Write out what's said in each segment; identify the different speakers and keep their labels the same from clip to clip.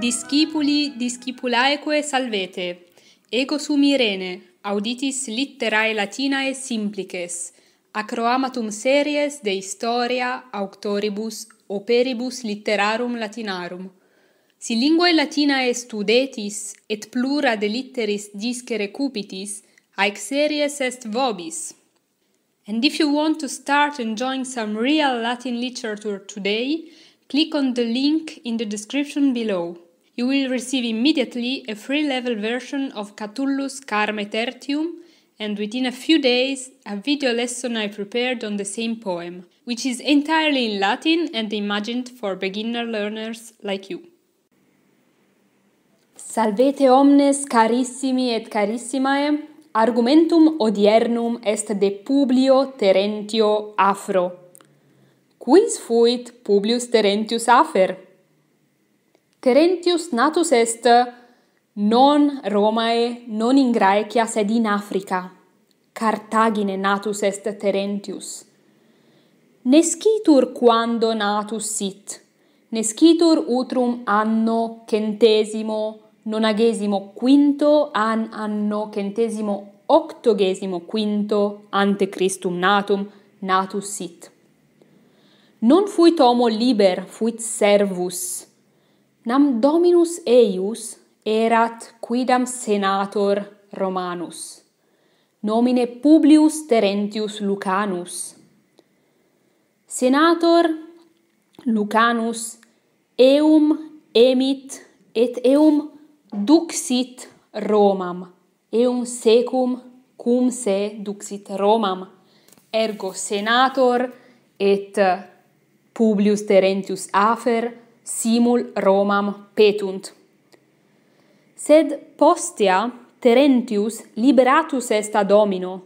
Speaker 1: Discipuli, discipulaeque salvete. Ego sum Irene, auditis litterae latinae simplices, acroamatum series de historia auctoribus operibus litterarum latinarum. Si linguae latinae studetis et plura de litteris discere cupitis, haec series est vobis. And if you want to start enjoying some real Latin literature today, click on the link in the description below you will receive immediately a free level version of Catullus Carme Tertium and within a few days a video lesson I prepared on the same poem, which is entirely in Latin and imagined for beginner learners like you. Salvete omnes carissimi et carissimae, argumentum odiernum est de Publio Terentio Afro. Quis fuit Publius Terentius Afer? Terentius natus est non Romae, non in Graecia, sed in Africa. Cartagine natus est Terentius. Nescitur quando natus sit, nescitur utrum anno centesimo nonagesimo quinto an anno centesimo octogesimo quinto ante Christum natum natus sit. Non fuit homo liber, fuit servus. Nam dominus eius erat quidam senator Romanus, nomine Publius Terentius Lucanus. Senator Lucanus eum emit et eum duxit Romam, eum secum cum se duxit Romam. Ergo senator et Publius Terentius Afer, simul Romam petunt. Sed postea Terentius liberatus est ad homino,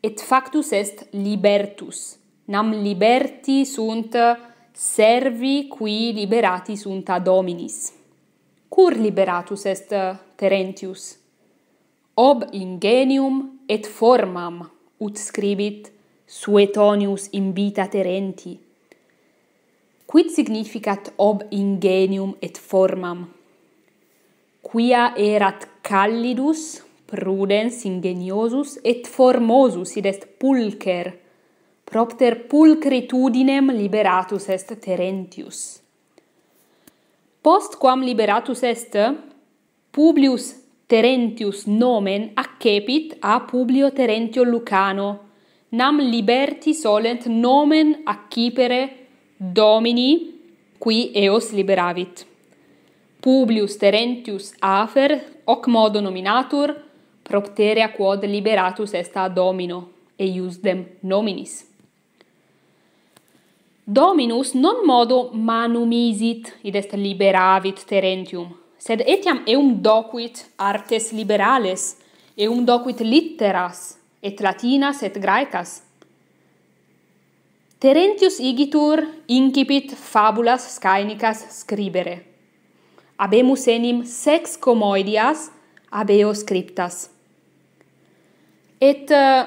Speaker 1: et factus est libertus. Nam liberti sunt servi qui liberati sunt ad hominis. Cur liberatus est Terentius? Ob ingenium et formam ut scribit Suetonius in vita Terentii. Quid significat ob ingenium et formam? Quia erat callidus, prudens, ingeniosus et formosus, id est pulcher, propter pulcritudinem liberatus est Terentius. Post quam liberatus est, Publius Terentius nomen accepit a Publio Terentio Lucano, nam liberti solent nomen accipere Terentius Domini, qui eos liberavit. Publius Terentius afer, hoc modo nominatur, propteria quod liberatus est ad domino, e iusdem nominis. Dominus non modo manumisit, id est liberavit Terentium, sed etiam eum docuit artes liberales, eum docuit litteras, et latinas et graecas, Terentius igitur incipit fabulas scainicas scribere. Abemus enim sex comoidias ab eo scriptas. Et eh,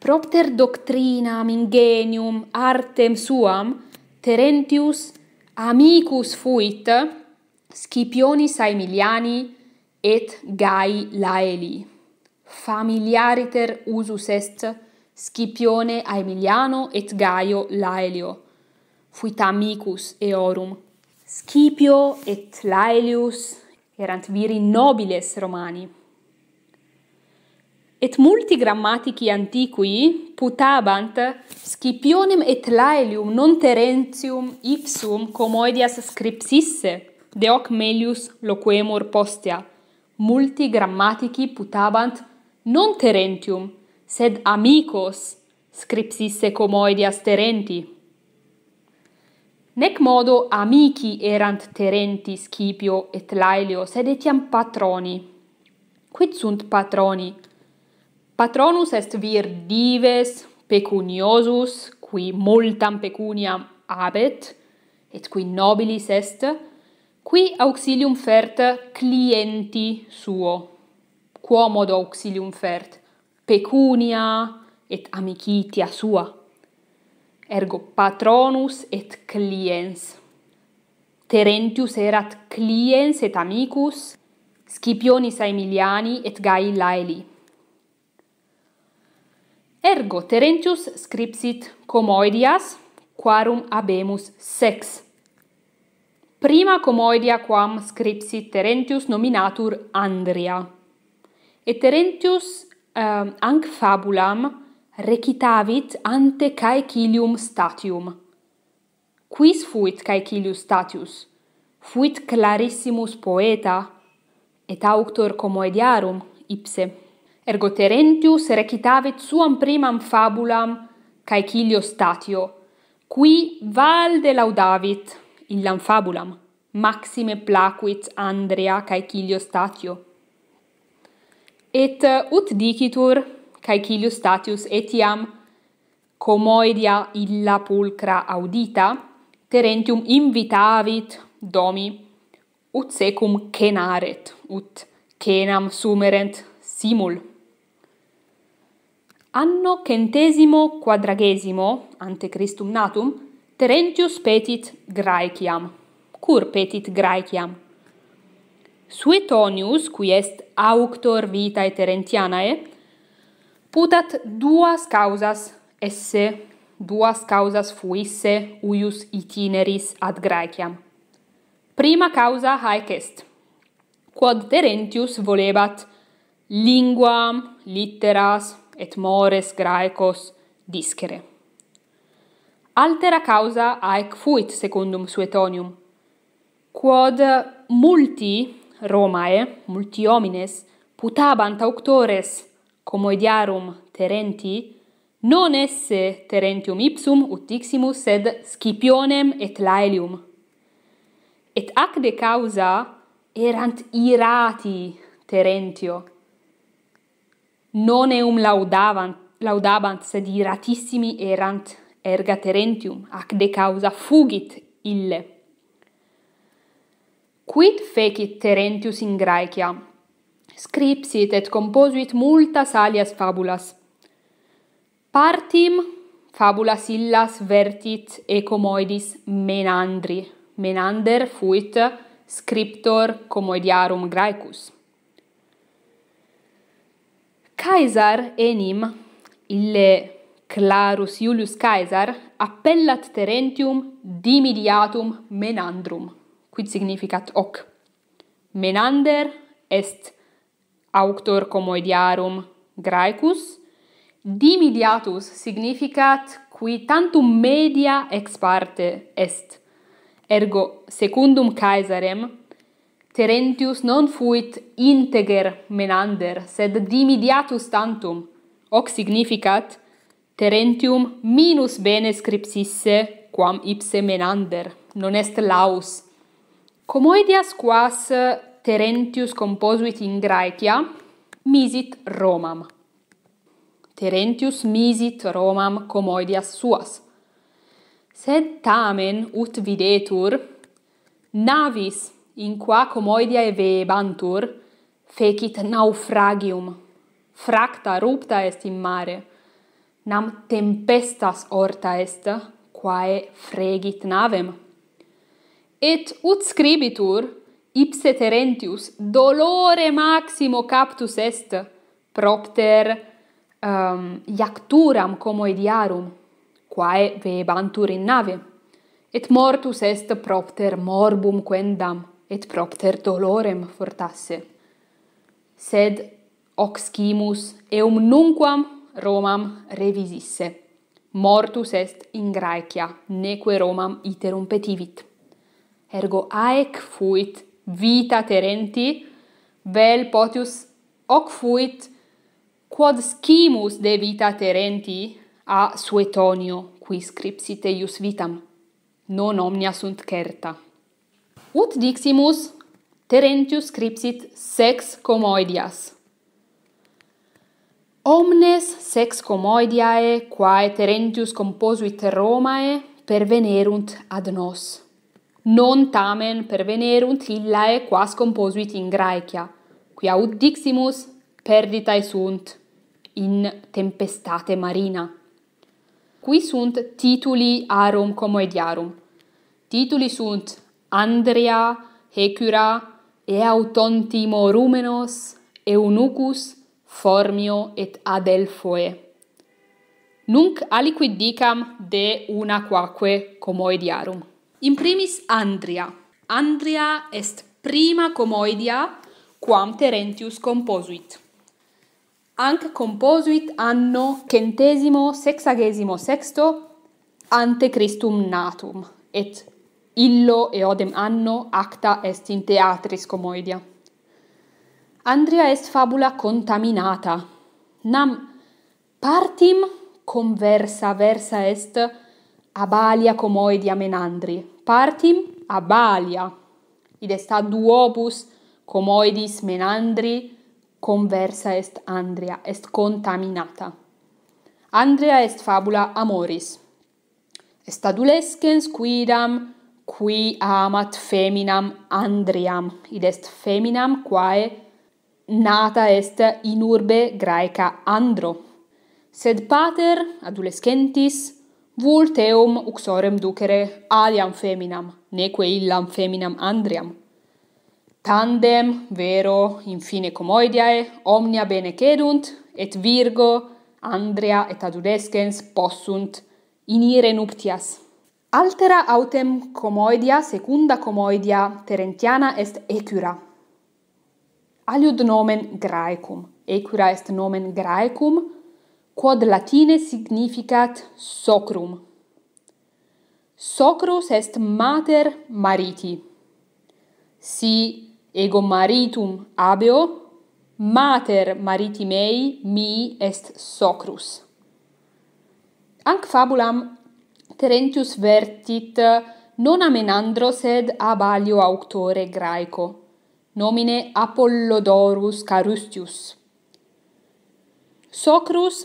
Speaker 1: propter doctrinam ingenium artem suam Terentius amicus fuit Scipioni Saemiliani et Gai Laeli. Familiariter usus est Terentius Scipione Aemiliano et Gaio Laelio. Fuit amicus eorum. Scipio et Laelius erant viri nobiles Romani. Et multi grammatici antiqui putabant Scipionem et Laelium non Terentium ipsum comoedias scripsisse, de hoc melius loquemur postea. Multi grammatici putabant non Terentium sed amicos scripsisse comoedias terenti nec modo amici erant terenti scipio et laelio sed etiam patroni quid sunt patroni patronus est vir dives pecuniosus qui multam pecuniam habet et qui nobilis est qui auxilium fert clienti suo quomodo auxilium fert pecunia et amicitia sua ergo patronus et cliens terentius erat cliens et amicus scipioni saemiliani et gai laeli ergo terentius scripsit comoedias quarum abemus sex prima comoedia quam scripsit terentius nominatur andria et terentius uh, anc fabulam recitavit ante Caecilium statium. Quis fuit Caecilius statius? Fuit clarissimus poeta et auctor comoediarum ipse. Ergo Terentius recitavit suam primam fabulam Caecilio statio, qui valde laudavit illam fabulam. Maxime placuit Andrea Caecilio statio et eh, ut dicitur Caecilius Statius etiam comoedia illa pulcra audita terentium invitavit domi ut secum kenaret ut kenam sumerent simul anno centesimo quadragesimo ante Christum natum Terentius petit Graeciam. Cur petit Graeciam? Suetonius, qui est auctor vitae Terentianae, putat duas causas esse, duas causas fuisse uius itineris ad Graeciam. Prima causa haec est, quod Terentius volebat linguam, litteras et mores Graecos discere. Altera causa haec fuit secundum Suetonium, quod multi Romae multi homines putabant auctores comoediarum terenti non esse terentium ipsum ut diximus, sed Scipionem et Laelium et ac de causa erant irati terentio non eum laudavant laudabant sed iratissimi erant erga terentium ac de causa fugit ille Quid fecit Terentius in Graecia? Scripsit et composuit multas alias fabulas. Partim fabulas illas vertit ecomoidis Menandri. Menander fuit scriptor comoediarum Graecus. Caesar enim, ille Clarus Iulius Caesar, appellat Terentium dimidiatum Menandrum quid significat hoc menander est auctor comoediarum graecus dimidiatus significat qui tantum media ex parte est ergo secundum caesarem terentius non fuit integer menander sed dimidiatus tantum hoc significat terentium minus bene scriptisse quam ipse menander non est laus Comoedias quas eh, Terentius composuit in Graecia misit Romam. Terentius misit Romam comoedias suas. Sed tamen ut videtur navis in qua comoedia evebantur fecit naufragium. Fracta rupta est in mare. Nam tempestas orta est quae fregit navem et ut scribitur ipse terentius dolore maximo captus est propter um, iacturam como quae vebantur in nave et mortus est propter morbum quendam et propter dolorem fortasse sed hoc scimus eum nunquam romam revisisse mortus est in graecia neque romam iterum petivit ergo aec fuit vita terenti vel potius hoc fuit quod scimus de vita terenti a suetonio qui scripsit eius vitam non omnia sunt certa ut diximus terentius scripsit sex comoedias omnes sex comoediae quae terentius composuit romae pervenerunt ad nos non tamen pervenerunt illae quas composuit in Graecia, qui aut diximus perditae sunt in tempestate marina. Qui sunt tituli arum comoediarum? Tituli sunt Andrea, Hecura, Eauton Timo Rumenos, Eunucus, Formio et Adelphoe. Nunc aliquid dicam de una quaque comoediarum. In primis Andria. Andria est prima comoidia quam Terentius composuit. Anc composuit anno centesimo, sexagesimo sexto, ante Christum natum, et illo eodem anno acta est in theatris comoidia. Andria est fabula contaminata, nam partim conversa versa est abalia alia in menandri. Partim ab alia, id est ad duopus comoidis menandri, conversa est Andria, est contaminata. Andrea est fabula amoris. Est adulescens quidam qui amat feminam Andriam. Id est feminam quae nata est in urbe graeca Andro. Sed pater, adulescentis, vult eum uxorem ducere aliam feminam, neque illam feminam andriam. Tandem, vero, infine comoidiae, omnia bene cedunt, et virgo, andria et Adudescens possunt inire nuptias. Altera autem comoidia, secunda comoidia terentiana est Ecura. Aliud nomen Graecum. Ecura est nomen Graecum, quod latine significat socrum. Socrus est mater mariti. Si ego maritum abeo, mater mariti mei mi est socrus. Anc fabulam Terentius vertit non amenandro sed ab alio auctore graeco, nomine Apollodorus Carustius. Socrus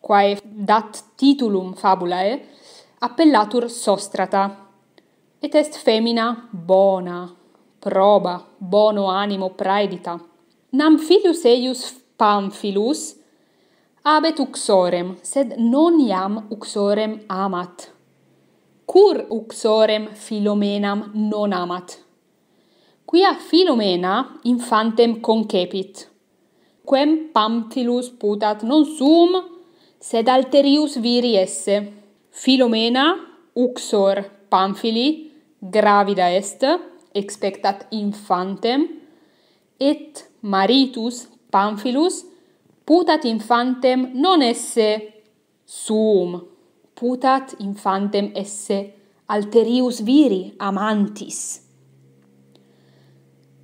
Speaker 1: quae dat titulum fabulae, appellatur sostrata. Et est femina bona, proba, bono animo praedita. Nam filius eius Pamphilus abet uxorem, sed non iam uxorem amat. Cur uxorem Philomenam non amat? Quia Philomena infantem concepit? Quem Pamphilus putat non sum, sed alterius viri esse. Filomena uxor Pamphili gravida est, expectat infantem, et maritus Pamphilus putat infantem non esse suum, putat infantem esse alterius viri amantis.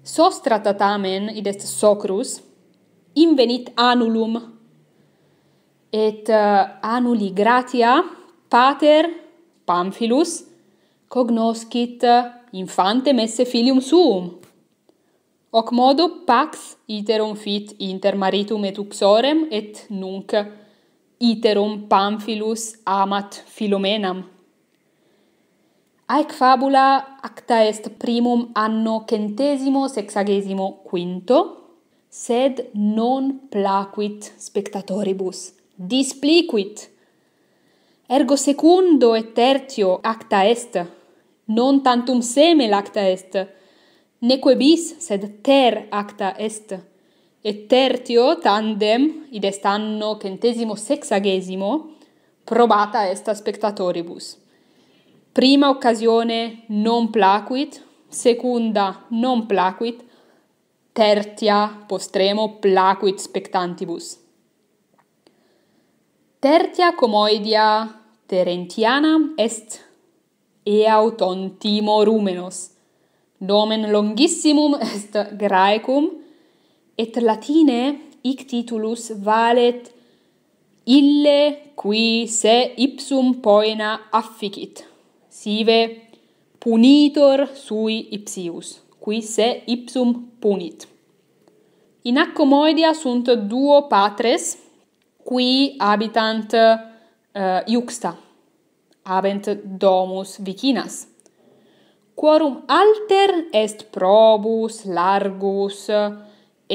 Speaker 1: Sostrata tamen, id est socrus, invenit anulum et uh, eh, annuli gratia pater Pamphilus cognoscit eh, infante messe filium suum. Hoc modo pax iterum fit inter maritum et uxorem et nunc iterum Pamphilus amat Philomenam. Aec fabula acta est primum anno centesimo sexagesimo quinto sed non plaquit spectatoribus displiquit. Ergo secundo et tertio acta est, non tantum semel acta est, neque bis, sed ter acta est, et tertio tandem, id est anno centesimo sexagesimo, probata est a spectatoribus. Prima occasione non placuit, secunda non placuit, tertia postremo placuit spectantibus. Tertia comoidia terentiana est eauton timo rumenos. Nomen longissimum est graecum, et latine ic titulus valet ille qui se ipsum poena afficit, sive punitor sui ipsius, qui se ipsum punit. In accomodia sunt duo patres, qui habitant uh, iuxta habent domus vicinas quorum alter est probus largus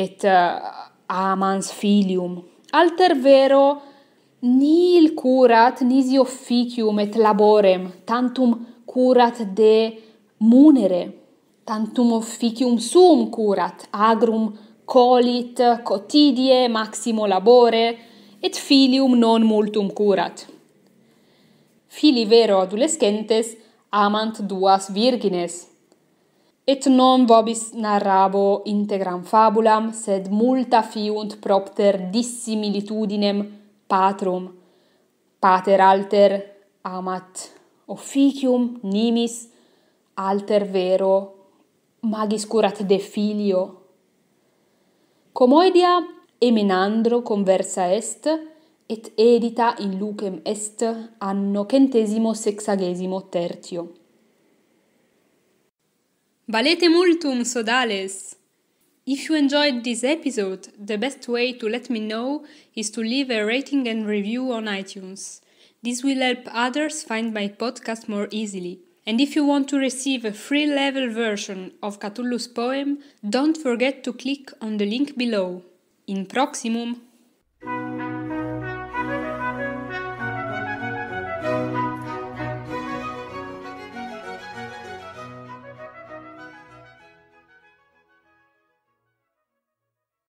Speaker 1: et uh, amans filium alter vero nil curat nisi officium et laborem tantum curat de munere tantum officium sum curat agrum colit cotidie maximo labore et filium non multum curat. Fili vero adolescentes amant duas virgines. Et non vobis narrabo integram fabulam, sed multa fiunt propter dissimilitudinem patrum. Pater alter amat officium nimis alter vero magis curat de filio. Comoidia Menandro conversa est, et edita in lucem est anno centesimo sexagesimo tertio. Valete multum, sodales! If you enjoyed this episode, the best way to let me know is to leave a rating and review on iTunes. This will help others find my podcast more easily. And if you want to receive a free level version of Cthulhu's poem, don't forget to click on the link below. in proximum